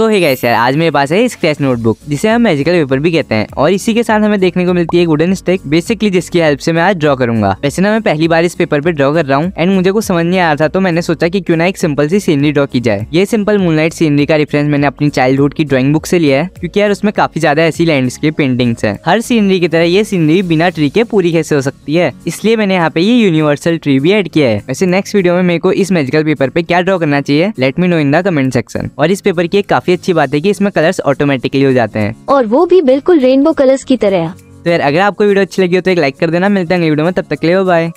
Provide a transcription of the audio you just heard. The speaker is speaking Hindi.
सो ही गैस यार आज मेरे पास है स्क्रैच नोटबुक जिसे हम मेजिकल पेपर भी कहते हैं और इसी के साथ हमें देखने को मिलती है वुडन स्टिक बेसिकली जिसकी हेल्प से मैं आज ड्रॉ करूंगा वैसे ना मैं पहली बार इस पेपर पे ड्रॉ कर रहा हूँ एंड मुझे कुछ समझ नहीं आ रहा था तो मैंने सोचा की क्यों ना एक सिंपल सी सीनरी ड्रॉ की जाए ये सिंपल मूनलाइट सीनरी का रेफरेंस मैंने अपनी चाइल्ड की ड्रॉइंग बुक से लिया है क्योंकि यार उसमें काफी ज्यादा ऐसी लैंडस्केप पेंटिंग्स है हर सीनरी की तरह ये सीनरी बिना ट्री के पूरी कैसे हो सकती है इसलिए मैंने यहाँ पे ये यूनिवर्सल ट्री भी एड किया है वैसे नेक्स्ट वीडियो में मेरे को इस मेजिकल पेपर पे क्या ड्रॉ करना चाहिए let me know in the comment section और इस पेपर की काफी काफी अच्छी बात है कि इसमें कलर्स ऑटोमेटिकली हो जाते हैं और वो भी बिल्कुल रेनबो कलर्स की तरह तो यार अगर आपको वीडियो अच्छी लगी हो तो एक लाइक कर देना मिलते हैं वीडियो में तब तक ले बाय